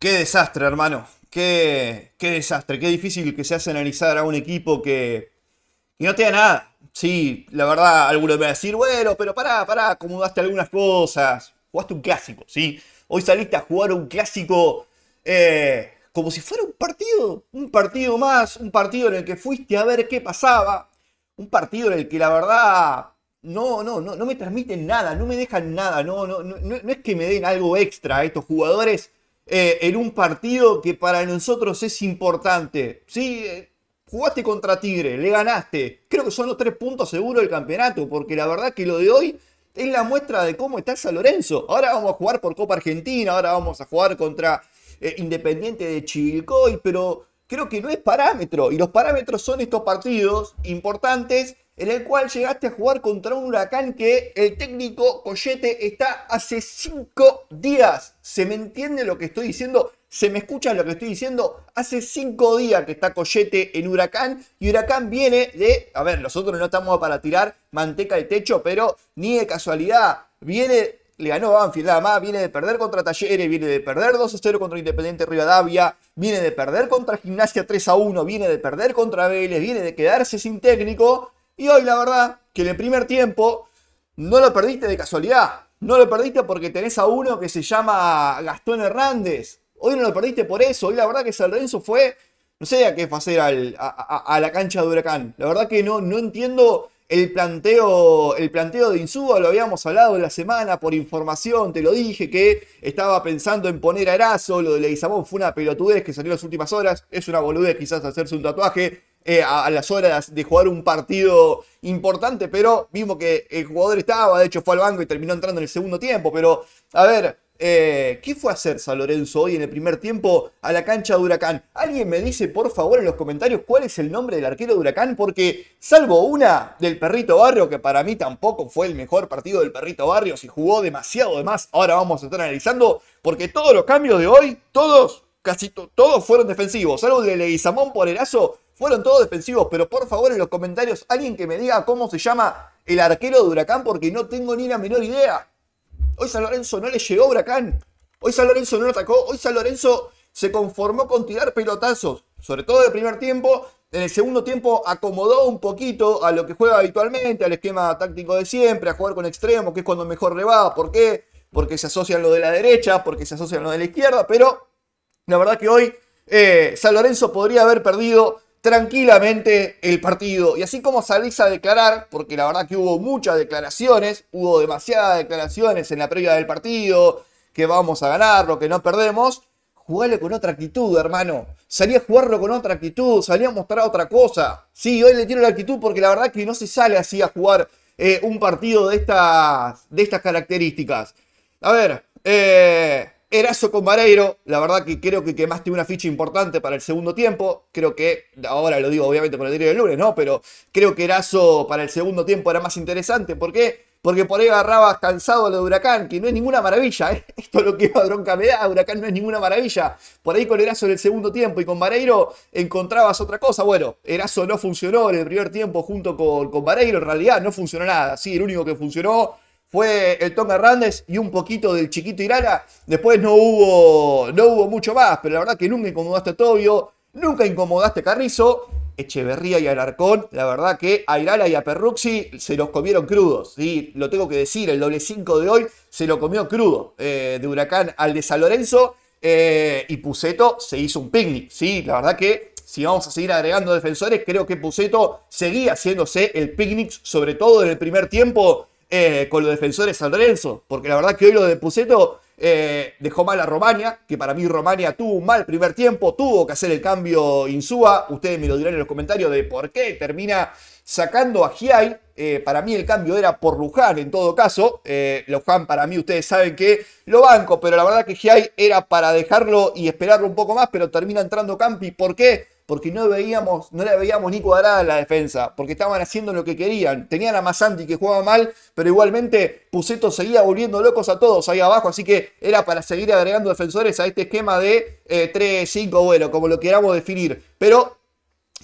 Qué desastre, hermano. Qué, qué desastre. Qué difícil que se hace analizar a un equipo que, no te da nada. Sí, la verdad, algunos me van a decir, bueno, pero pará, pará, acomodaste algunas cosas. Jugaste un clásico, ¿sí? Hoy saliste a jugar un clásico eh, como si fuera un partido. Un partido más, un partido en el que fuiste a ver qué pasaba. Un partido en el que la verdad no, no, no, no me transmiten nada, no me dejan nada, no, no, no es que me den algo extra a estos jugadores eh, en un partido que para nosotros es importante. Sí, eh, jugaste contra Tigre, le ganaste. Creo que son los tres puntos seguros del campeonato, porque la verdad que lo de hoy es la muestra de cómo está San Lorenzo. Ahora vamos a jugar por Copa Argentina, ahora vamos a jugar contra eh, Independiente de Chivilcoy, pero creo que no es parámetro. Y los parámetros son estos partidos importantes en el cual llegaste a jugar contra un huracán que el técnico Collete está hace cinco días. ¿Se me entiende lo que estoy diciendo? ¿Se me escucha lo que estoy diciendo? Hace cinco días que está Collete en Huracán y Huracán viene de... A ver, nosotros no estamos para tirar manteca de techo, pero ni de casualidad. Viene le ganó Banfield nada más, viene de perder contra Talleres, viene de perder 2 0 contra Independiente Rivadavia, viene de perder contra Gimnasia 3 a 1, viene de perder contra Vélez, viene de quedarse sin técnico y hoy la verdad que en el primer tiempo no lo perdiste de casualidad. No lo perdiste porque tenés a uno que se llama Gastón Hernández. Hoy no lo perdiste por eso. Hoy la verdad que San Lorenzo fue, no sé a qué hacer a, la cancha de Huracán. La verdad que no, no entiendo el planteo, el planteo de Insúa, lo habíamos hablado la semana por información, te lo dije, que estaba pensando en poner a Erazo, lo de Leguizamón fue una pelotudez que salió en las últimas horas, es una boludez quizás hacerse un tatuaje, eh, a, las horas de jugar un partido importante, pero vimos que el jugador estaba, de hecho fue al banco y terminó entrando en el segundo tiempo, pero a ver, eh, ¿Qué fue a hacer San Lorenzo hoy en el primer tiempo a la cancha de Huracán? Alguien me dice, por favor, en los comentarios cuál es el nombre del arquero de Huracán, porque salvo una del Perrito Barrio, que para mí tampoco fue el mejor partido del Perrito Barrio, si jugó demasiado de más, ahora vamos a estar analizando, porque todos los cambios de hoy, todos, casi todos fueron defensivos, salvo de Leguizamón por el aso, fueron todos defensivos, pero por favor en los comentarios alguien que me diga cómo se llama el arquero de Huracán porque no tengo ni la menor idea. Hoy San Lorenzo no le llegó a Huracán. Hoy San Lorenzo no lo atacó. Hoy San Lorenzo se conformó con tirar pelotazos, sobre todo el primer tiempo. En el segundo tiempo acomodó un poquito a lo que juega habitualmente, al esquema táctico de siempre, a jugar con extremos, que es cuando mejor le va. ¿Por qué? Porque se asocian lo de la derecha, porque se asocian lo de la izquierda, pero la verdad que hoy eh, San Lorenzo podría haber perdido tranquilamente el partido. Y así como salís a declarar, porque la verdad que hubo muchas declaraciones, hubo demasiadas declaraciones en la previa del partido, que vamos a ganar, lo que no perdemos, jugale con otra actitud, hermano. Salí a jugarlo con otra actitud, salí a mostrar otra cosa. Sí, hoy le tiro la actitud porque la verdad que no se sale así a jugar eh, un partido de estas, de estas características. A ver, eh, Eraso con Vareiro, la verdad que creo que más tiene una ficha importante para el segundo tiempo. Creo que, ahora lo digo obviamente con el día del lunes, ¿no? Pero creo que Erazo para el segundo tiempo era más interesante. ¿Por qué? Porque por ahí agarrabas cansado a lo de Huracán, que no es ninguna maravilla, ¿eh? Esto es lo que iba bronca me da, Huracán no es ninguna maravilla. Por ahí con Erazo en el segundo tiempo y con Vareiro encontrabas otra cosa. Bueno, Eraso no funcionó en el primer tiempo junto con, con Vareiro, en realidad no funcionó nada. Sí, el único que funcionó fue el Tom Hernández y un poquito del chiquito Irala. Después no hubo, no hubo mucho más, pero la verdad que nunca incomodaste a Tobio, nunca incomodaste a Carrizo. Echeverría y Alarcón, la verdad que a Irala y a Perruxi se los comieron crudos. Y lo tengo que decir, el doble 5 de hoy se lo comió crudo eh, de Huracán al de San Lorenzo. Eh, y Puseto se hizo un picnic, ¿sí? La verdad que si vamos a seguir agregando defensores, creo que Puseto seguía haciéndose el picnic, sobre todo en el primer tiempo, eh, con los defensores San Lorenzo, porque la verdad que hoy lo de Puseto eh, dejó mal a Romania, que para mí Romania tuvo un mal primer tiempo, tuvo que hacer el cambio Insúa, ustedes me lo dirán en los comentarios de por qué termina sacando a Giai, eh, para mí el cambio era por Luján en todo caso, Luján para mí ustedes saben que lo banco, pero la verdad que Giai era para dejarlo y esperarlo un poco más, pero termina entrando Campi, ¿por qué? porque no veíamos, no la veíamos ni cuadrada la defensa, porque estaban haciendo lo que querían. Tenían a Masanti que jugaba mal, pero igualmente Puseto seguía volviendo locos a todos ahí abajo, así que era para seguir agregando defensores a este esquema de 3-5, eh, bueno, como lo queramos definir. Pero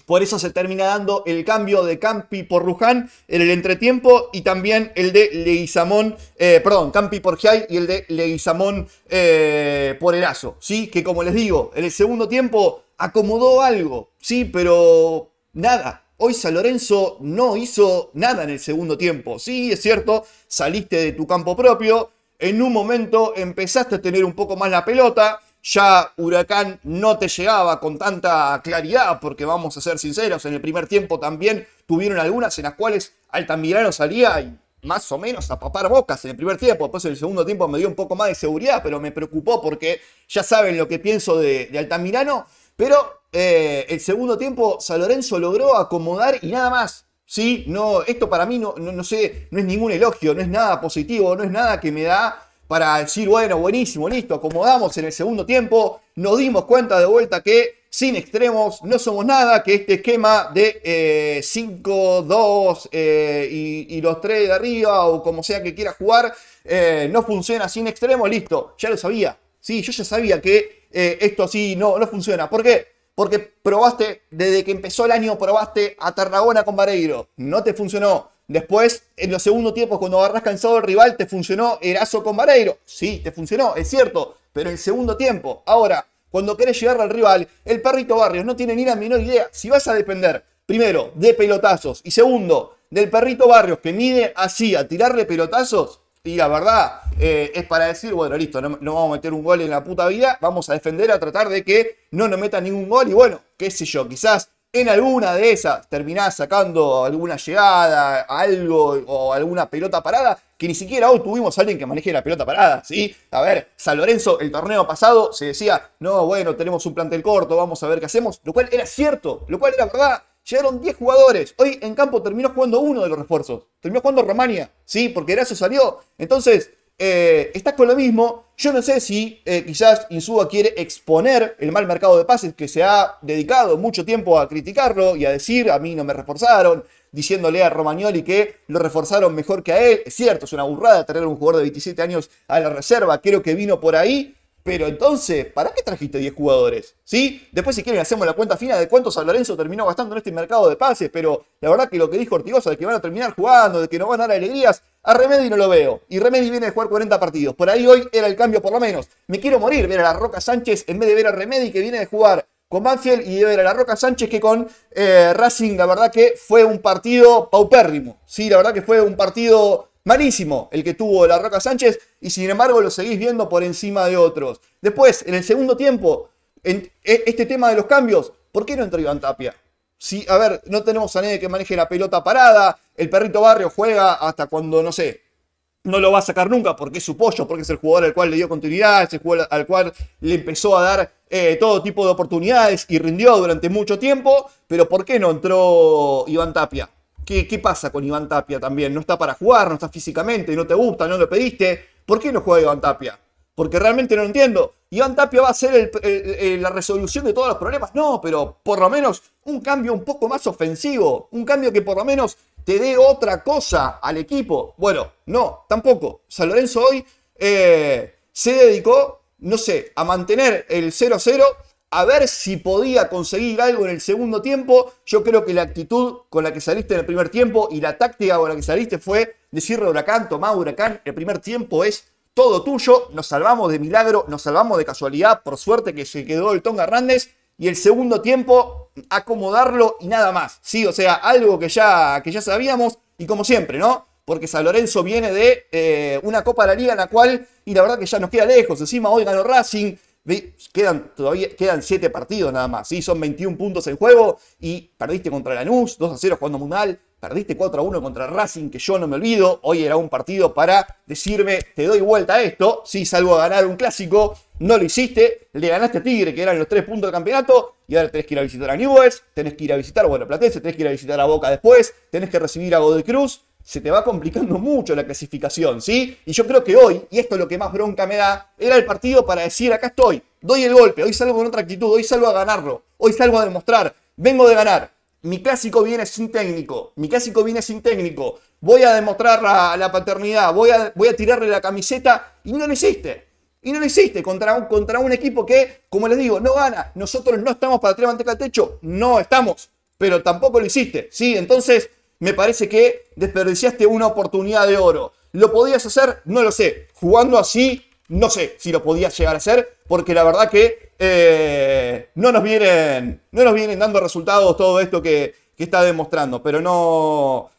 por eso se termina dando el cambio de Campi por Ruján en el entretiempo y también el de Leguizamón, eh, perdón, Campi por Jai y el de Leguizamón eh, por Erazo. ¿sí? Que como les digo, en el segundo tiempo acomodó algo, sí, pero nada. Hoy San Lorenzo no hizo nada en el segundo tiempo. Sí, es cierto, saliste de tu campo propio, en un momento empezaste a tener un poco más la pelota, ya Huracán no te llegaba con tanta claridad, porque vamos a ser sinceros, en el primer tiempo también tuvieron algunas en las cuales Altamirano salía y más o menos a papar bocas en el primer tiempo, después en el segundo tiempo me dio un poco más de seguridad, pero me preocupó porque ya saben lo que pienso de, de Altamirano. Pero eh, el segundo tiempo San Lorenzo logró acomodar y nada más. Sí, no, esto para mí no, no, sé, no es ningún elogio, no es nada positivo, no es nada que me da para decir, bueno, buenísimo, listo, acomodamos en el segundo tiempo, nos dimos cuenta de vuelta que sin extremos no somos nada, que este esquema de 5, eh, 2 eh, y, y, los 3 de arriba o como sea que quiera jugar, no funciona sin extremos, listo, ya lo sabía, Sí, yo ya sabía que eh, esto así no, no funciona. ¿Por qué? Porque probaste, desde que empezó el año, probaste a Tarragona con Vareiro. No te funcionó. Después, en los segundos tiempos, cuando agarras cansado el rival, te funcionó Erazo con Vareiro. Sí, te funcionó, es cierto. Pero en segundo tiempo, ahora, cuando querés llegar al rival, el perrito Barrios no tiene ni la menor idea. Si vas a depender, primero, de pelotazos y segundo, del perrito Barrios que mide así a tirarle pelotazos, y la verdad, eh, es para decir, bueno, listo, no, vamos a meter un gol en la puta vida, vamos a defender, a tratar de que no nos metan ningún gol. Y bueno, qué sé yo, quizás en alguna de esas terminás sacando alguna llegada, algo o alguna pelota parada, que ni siquiera hoy tuvimos a alguien que maneje la pelota parada, ¿sí? A ver, San Lorenzo el torneo pasado se decía, no, bueno, tenemos un plantel corto, vamos a ver qué hacemos, lo cual era cierto, lo cual era verdad, Llegaron 10 jugadores. Hoy en campo terminó jugando uno de los refuerzos. Terminó jugando Romania. Sí, porque Gracio salió. Entonces, eh, estás con lo mismo. Yo no sé si eh, quizás Insúa quiere exponer el mal mercado de pases que se ha dedicado mucho tiempo a criticarlo y a decir, a mí no me reforzaron, diciéndole a Romagnoli que lo reforzaron mejor que a él. Es cierto, es una burrada tener un jugador de 27 años a la reserva. Creo que vino por ahí. Pero entonces, ¿para qué trajiste 10 jugadores? ¿Sí? Después, si quieren, hacemos la cuenta fina de cuánto San Lorenzo terminó gastando en este mercado de pases. Pero la verdad que lo que dijo Ortigosa de que van a terminar jugando, de que no van a dar alegrías, a Remedy no lo veo. Y Remedy viene de jugar 40 partidos. Por ahí hoy era el cambio, por lo menos. Me quiero morir ver a la Roca Sánchez en vez de ver a Remedy que viene de jugar con Banfield y de ver a la Roca Sánchez que con eh, Racing. La verdad que fue un partido paupérrimo. Sí, la verdad que fue un partido Malísimo el que tuvo La Roca Sánchez y sin embargo lo seguís viendo por encima de otros. Después, en el segundo tiempo, en e, este tema de los cambios, ¿por qué no entró Iván Tapia? Si, a ver, no tenemos a nadie que maneje la pelota parada, el perrito barrio juega hasta cuando, no sé, no lo va a sacar nunca porque es su pollo, porque es el jugador al cual le dio continuidad, es el jugador al cual le empezó a dar eh, todo tipo de oportunidades y rindió durante mucho tiempo, pero ¿por qué no entró Iván Tapia? ¿Qué, pasa con Iván Tapia también? No está para jugar, no está físicamente, no te gusta, no lo pediste. ¿Por qué no juega Iván Tapia? Porque realmente no lo entiendo. ¿Iván Tapia va a ser la resolución de todos los problemas? No, pero por lo menos un cambio un poco más ofensivo. Un cambio que por lo menos te dé otra cosa al equipo. Bueno, no, tampoco. San Lorenzo hoy eh, se dedicó, no sé, a mantener el 0-0 a ver si podía conseguir algo en el segundo tiempo. Yo creo que la actitud con la que saliste en el primer tiempo y la táctica con la que saliste fue decirle a Huracán, toma Huracán, el primer tiempo es todo tuyo, nos salvamos de milagro, nos salvamos de casualidad, por suerte que se quedó el Tonga Hernández. Y el segundo tiempo, acomodarlo y nada más. Sí, o sea, algo que ya, que ya sabíamos y como siempre, ¿no? porque San Lorenzo viene de eh, una Copa de la Liga en la cual, y la verdad que ya nos queda lejos, encima hoy ganó Racing, Quedan, quedan 7 partidos nada más, ¿sí? son 21 puntos en juego y perdiste contra Lanús, 2 a 0 jugando muy mal, perdiste 4 a 1 contra Racing, que yo no me olvido, hoy era un partido para decirme, te doy vuelta a esto, si salgo a ganar un clásico, no lo hiciste, le ganaste a Tigre, que eran los 3 puntos del campeonato, y ahora tenés que ir a visitar a Newell's, tenés que ir a visitar bueno, Platense, tenés que ir a visitar a Boca después, tenés que recibir a Godoy Cruz, se te va complicando mucho la clasificación, ¿sí? Y yo creo que hoy, y esto es lo que más bronca me da, era el partido para decir, acá estoy, doy el golpe, hoy salgo con otra actitud, hoy salgo a ganarlo, hoy salgo a demostrar, vengo de ganar, mi clásico viene sin técnico, mi clásico viene sin técnico, voy a demostrar la, paternidad, voy a, voy a tirarle la camiseta, y no lo hiciste. Y no lo hiciste contra un, contra un equipo que, como les digo, no gana. Nosotros no estamos para tirar manteca al techo. No estamos. Pero tampoco lo hiciste. ¿sí? Entonces, me parece que desperdiciaste una oportunidad de oro. ¿Lo podías hacer? No lo sé. Jugando así, no sé si lo podías llegar a hacer, porque la verdad que eh, no, nos vienen, no nos vienen dando resultados todo esto que, está demostrando, pero no,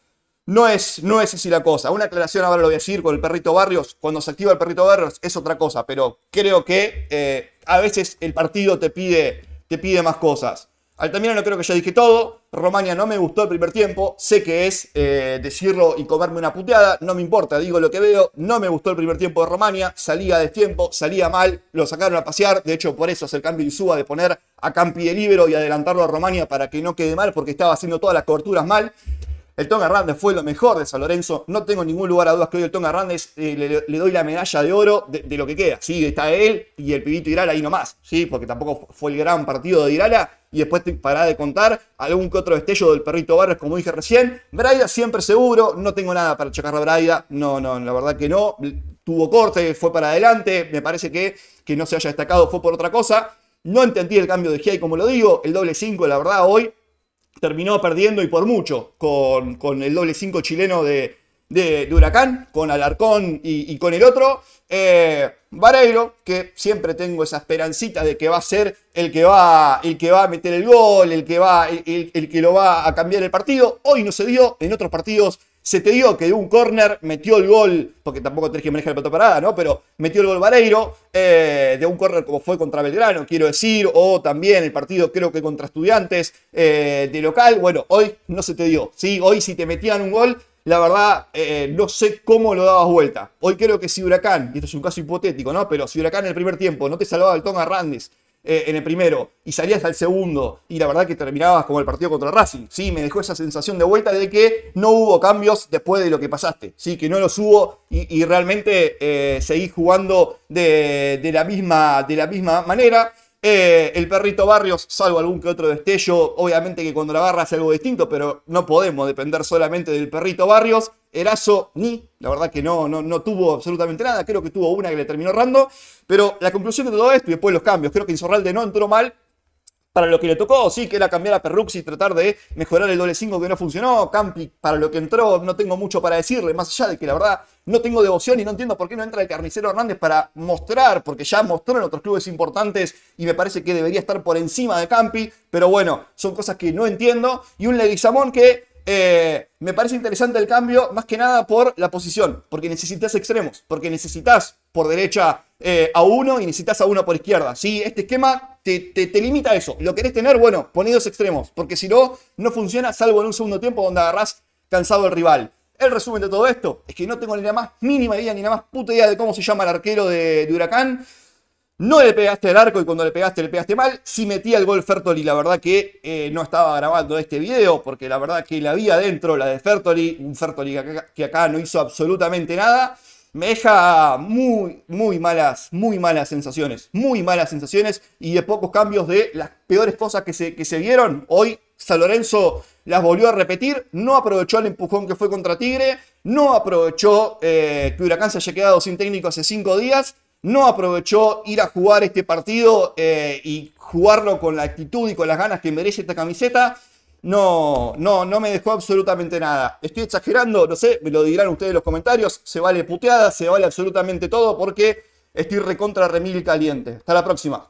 no es, no es así la cosa. Una aclaración ahora lo voy a decir con el perrito Barrios. Cuando se activa el perrito Barrios es otra cosa, pero creo que eh, a veces el partido te pide, te pide más cosas. Al no creo que ya dije todo. Romania no me gustó el primer tiempo. Sé que es eh, decirlo y comerme una puteada. No me importa, digo lo que veo. No me gustó el primer tiempo de Romania. Salía de tiempo, salía mal. Lo sacaron a pasear. De hecho, por eso es el cambio de suba de poner a Campi de libero y adelantarlo a Romania para que no quede mal porque estaba haciendo todas las coberturas mal. El Tonga Hernández fue lo mejor de San Lorenzo. No tengo ningún lugar a dudas que hoy el Tonga Hernández eh, le, doy la medalla de oro de, lo que queda. Sí, está él y el pibito Irala ahí nomás. Sí, porque tampoco fue el gran partido de Irala. Y después te pará de contar algún que otro destello del perrito Barres, como dije recién. Braida siempre seguro. No tengo nada para chocar a Braida. No, no, la verdad que no. Tuvo corte, fue para adelante. Me parece que, que no se haya destacado fue por otra cosa. No entendí el cambio de GI, como lo digo, el doble 5, la verdad, hoy terminó perdiendo y por mucho con, el doble 5 chileno de, de, Huracán, con Alarcón y, con el otro. Eh, Vareiro, que siempre tengo esa esperancita de que va a ser el que va, el que va a meter el gol, el que, va, el que lo va a cambiar el partido. Hoy no se dio, en otros partidos se te dio que de un córner metió el gol, porque tampoco tenés que manejar la pelota parada, ¿no? Pero metió el gol Vareiro, eh, de un córner como fue contra Belgrano, quiero decir, o también el partido creo que contra Estudiantes eh, de local. Bueno, hoy no se te dio, ¿sí? Hoy si te metían un gol, la verdad, eh, no sé cómo lo dabas vuelta. Hoy creo que si Huracán, y esto es un caso hipotético, ¿no? Pero si Huracán en el primer tiempo no te salvaba el Tonga randes eh, en el primero y salías al segundo y la verdad que terminabas como el partido contra Racing. Sí, me dejó esa sensación de vuelta de que no hubo cambios después de lo que pasaste. Sí, que no los hubo y, realmente eh, seguís jugando de, la misma, de la misma manera. Eh, el perrito Barrios, salvo algún que otro destello, obviamente que cuando la barra hace algo distinto, pero no podemos depender solamente del perrito Barrios. Erazo ni, la verdad que no, no, no tuvo absolutamente nada, creo que tuvo una que le terminó rando, pero la conclusión de todo esto y después los cambios, creo que Insorralde no entró mal, para lo que le tocó, sí, que era cambiar a Perrux y tratar de mejorar el doble 5 que no funcionó. Campi, para lo que entró, no tengo mucho para decirle, más allá de que la verdad no tengo devoción y no entiendo por qué no entra el carnicero Hernández para mostrar, porque ya mostró en otros clubes importantes y me parece que debería estar por encima de Campi, pero bueno, son cosas que no entiendo. Y un Leguizamón que eh, me parece interesante el cambio, más que nada por la posición, porque necesitas extremos, porque necesitas por derecha eh, a uno y necesitas a uno por izquierda. ¿sí? Este esquema te, limita a eso. Lo querés tener, bueno, ponidos extremos, porque si no, no funciona, salvo en un segundo tiempo donde agarrás cansado el rival. El resumen de todo esto es que no tengo ni la más mínima idea, ni la más puta idea de cómo se llama el arquero de Huracán. No le pegaste el arco y cuando le pegaste le pegaste mal. Si metí el gol Fertoli, la verdad que eh, no estaba grabando este video porque la verdad que la vi adentro, la de Fertoli, un Fertoli que acá, no hizo absolutamente nada me deja muy, muy malas, muy malas sensaciones, muy malas sensaciones y de pocos cambios de las peores cosas que se, que se vieron. Hoy San Lorenzo las volvió a repetir, no aprovechó el empujón que fue contra Tigre, no aprovechó eh, que Huracán se haya quedado sin técnico hace cinco días no aprovechó ir a jugar este partido eh, y jugarlo con la actitud y con las ganas que merece esta camiseta, no, no, no me dejó absolutamente nada. Estoy exagerando, no sé, me lo dirán ustedes en los comentarios. Se vale puteada, se vale absolutamente todo porque estoy recontra remil caliente. Hasta la próxima.